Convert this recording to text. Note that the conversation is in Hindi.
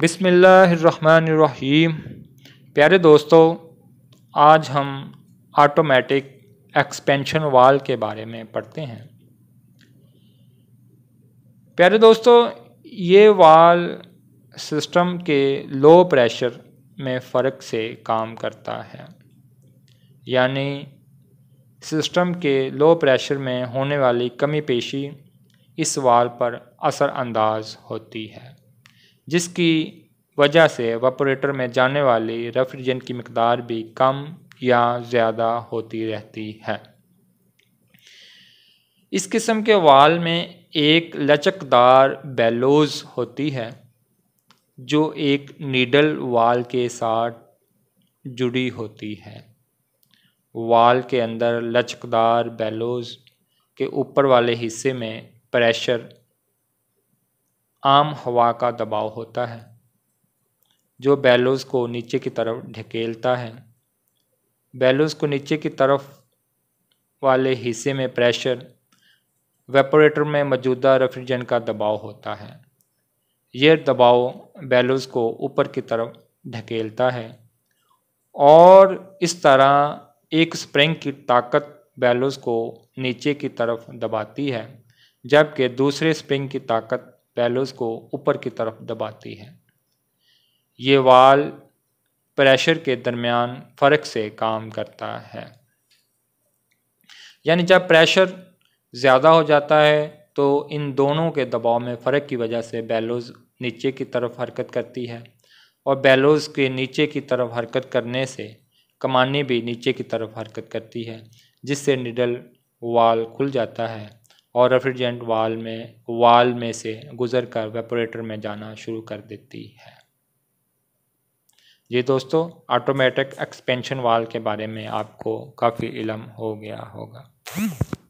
बिसमीम प्यारे दोस्तों आज हम ऑटोमेटिक एक्सपेंशन वाल के बारे में पढ़ते हैं प्यारे दोस्तों ये वाल सिस्टम के लो प्रेशर में फ़र्क से काम करता है यानी सिस्टम के लो प्रेशर में होने वाली कमी पेशी इस वाल पर असर अंदाज होती है जिसकी वजह से वापोरेटर में जाने वाली रेफ्रिजरेंट की मकदार भी कम या ज़्यादा होती रहती है इस किस्म के वाल में एक लचकदार बेलोज होती है जो एक नीडल वाल के साथ जुड़ी होती है वाल के अंदर लचकदार बेलोज के ऊपर वाले हिस्से में प्रेशर आम हवा का दबाव होता है जो बैलोज को नीचे की तरफ ढकेलता है बैलोज को नीचे की तरफ वाले हिस्से में प्रेशर वेपोरेटर में मौजूदा रेफ्रिजरेंट का दबाव होता है यह दबाव बैलोज को ऊपर की तरफ ढकेलता है और इस तरह एक स्प्रिंग की ताकत बैलोज को नीचे की तरफ दबाती है जबकि दूसरे स्प्रिंग की ताकत पैलोज को ऊपर की तरफ दबाती है ये वाल प्रेशर के दरमियान फ़र्क से काम करता है यानी जब प्रेशर ज़्यादा हो जाता है तो इन दोनों के दबाव में फ़र्क की वजह से बैलोज नीचे की तरफ हरकत करती है और बैलोज के नीचे की तरफ हरकत करने से कमानी भी नीचे की तरफ हरकत करती है जिससे निडल वाल खुल जाता है और रेफ्रिजरेंट वाल में वाल में से गुजर कर वेपोरेटर में जाना शुरू कर देती है जी दोस्तों ऑटोमेटिक एक्सपेंशन वाल के बारे में आपको काफ़ी इलम हो गया होगा